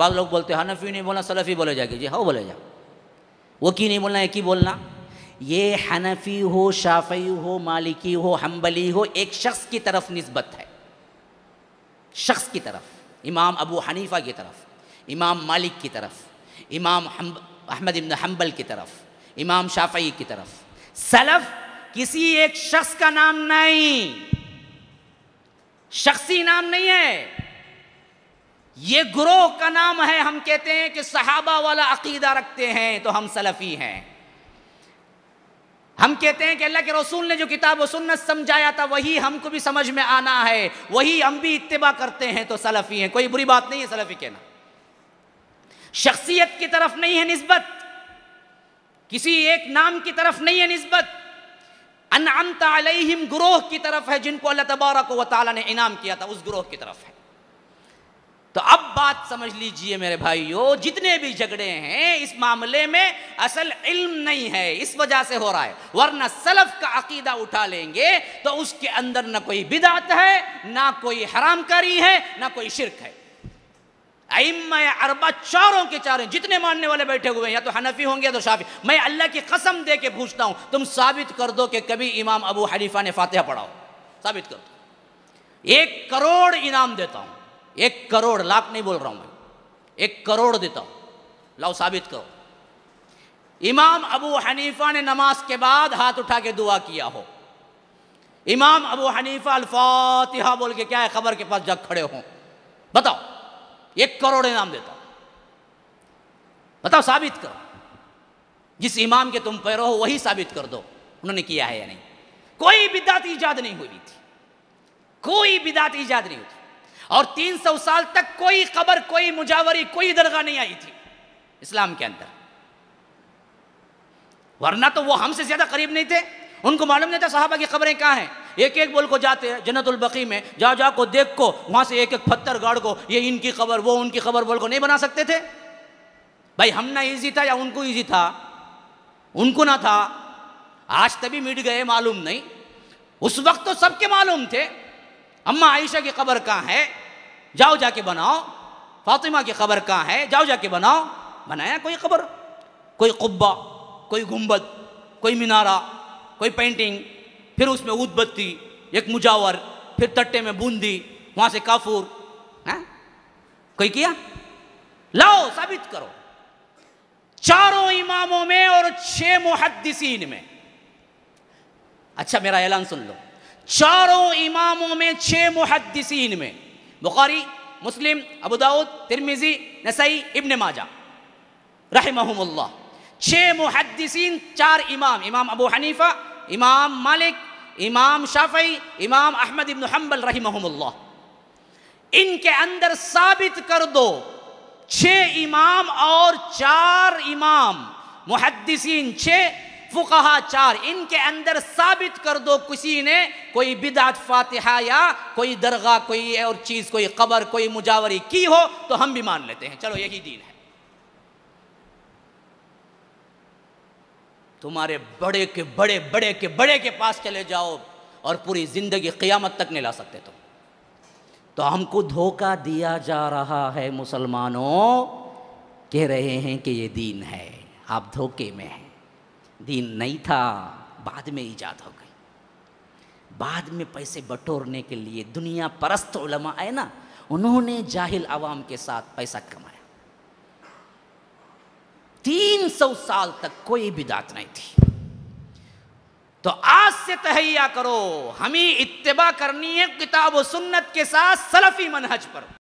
बाद लोग बोलते हैं हनफी नहीं बोलना सलफ़ी बोले जाएगी जी हाँ बोले जाओ वो की नहीं बोलना है की बोलना ये हनफी हो शाफी हो मालिकी हो हम्बली हो एक शख्स की तरफ नस्बत है शख्स की तरफ इमाम अबू हनीफा की तरफ इमाम मालिक की तरफ इमाम अहमद इब्न हम्बल की तरफ इमाम शाफी की तरफ सलफ़ किसी एक शख्स का नाम नहीं शख्सी नाम नहीं है ये ग्रोह का नाम है हम कहते हैं कि सहाबा वाला अकीदा रखते हैं तो हम सलफ़ी हैं हम कहते हैं कि अल्लाह के रसूल ने जो किताब व सुन्नत समझाया था वही हमको भी समझ में आना है वही हम भी इतबा करते हैं तो सलफ़ी हैं कोई बुरी बात नहीं है सलफ़ी कहना शख्सियत की तरफ नहीं है नस्बत किसी एक नाम की तरफ नहीं है नस्बत अनअमता अलैहिम ग्रोह की तरफ है जिनको अल्लाह तबारक व ताली ने इनाम किया था उस ग्रोह की तरफ है तो अब बात समझ लीजिए मेरे भाइयों जितने भी झगड़े हैं इस मामले में असल इल्म नहीं है इस वजह से हो रहा है वरना सलफ का अकीदा उठा लेंगे तो उसके अंदर ना कोई बिदात है ना कोई हरामकारी है ना कोई शिरक है अरबा चारों के चारों जितने मानने वाले बैठे हुए हैं या तो हनफी होंगे या तो शाफी मैं अल्लाह की कसम दे के पूछता हूँ तुम साबित कर दो कि कभी इमाम अबू हनीफा ने फातह पढ़ाओ साबित कर दो एक करोड़ इनाम देता हूँ एक करोड़ लाख नहीं बोल रहा हूं मैं एक करोड़ देता हूं लाओ साबित करो इमाम अबू हनीफा ने नमाज के बाद हाथ उठा के दुआ किया हो इमाम अबू हनीफा अल्फातिहा बोल के क्या है खबर के पास जग खड़े हो बताओ एक करोड़ इनाम देता हूं बताओ साबित करो जिस इमाम के तुम पैरो हो वही साबित कर दो उन्होंने किया है या नहीं कोई बिदात ईजाद नहीं हुई थी कोई बिदात ईजाद नहीं हुई और 300 साल तक कोई खबर कोई मुजावरी कोई दरगाह नहीं आई थी इस्लाम के अंदर वरना तो वो हमसे ज्यादा करीब नहीं थे उनको मालूम नहीं था साहबा की खबरें कहाँ हैं एक एक बोल को जाते हैं जन्नतुलबकी में जा जा को देख को वहां से एक एक पत्थर गाड़ को ये इनकी खबर वो उनकी खबर बोल को नहीं बना सकते थे भाई हम ना ईजी था या उनको ईजी था उनको ना था आज तभी मिट गए मालूम नहीं उस वक्त तो सबके मालूम थे अम्मा आयशा की खबर कहाँ है जाओ जाके बनाओ फातिमा की खबर कहाँ है जाओ जाके बनाओ बनाया कोई खबर कोई कुब्बा कोई गुम्बद कोई मीनारा कोई पेंटिंग फिर उसमें उदबत्ती एक मुजावर फिर तट्टे में बूंदी वहां से काफूर है कोई किया लाओ साबित करो चारों इमामों में और छह मुहदसिन में अच्छा मेरा ऐलान सुन लो चारों इमामों में छह मुहदसिन में बुखारी मुस्लिम अबूदाऊद तिरमिजी नसई इब्न माजा रहमहुल्ला छः मुहदसिन चार इमाम इमाम अबू हनीफा इमाम मालिक इमाम शाफई इमाम अहमद इब्न हम्बल रहमहुल्ला इनके अंदर साबित कर दो छः इमाम और चार इमाम मुहदसिन छः फुकाहा चार इनके अंदर साबित कर दो किसी ने कोई बिदात फातिहा या कोई दरगाह कोई और चीज़ कोई कबर कोई मुजावरी की हो तो हम भी मान लेते हैं चलो यही दीन है तुम्हारे बड़े के बड़े बड़े के बड़े के पास चले जाओ और पूरी ज़िंदगी क़ियामत तक नहीं ला सकते तुम तो हमको धोखा दिया जा रहा है मुसलमानों कह रहे हैं कि ये दीन है आप धोखे में हैं दिन नहीं था बाद में ईजाद हो गई बाद में पैसे बटोरने के लिए दुनिया परस्त उलमा आए ना उन्होंने जाहिल आवाम के साथ पैसा कमाया तीन सौ साल तक कोई बिदात नहीं थी तो आज से तहैया करो हमें इतबा करनी है किताब सुन्नत के साथ सलफ़ी मनहज पर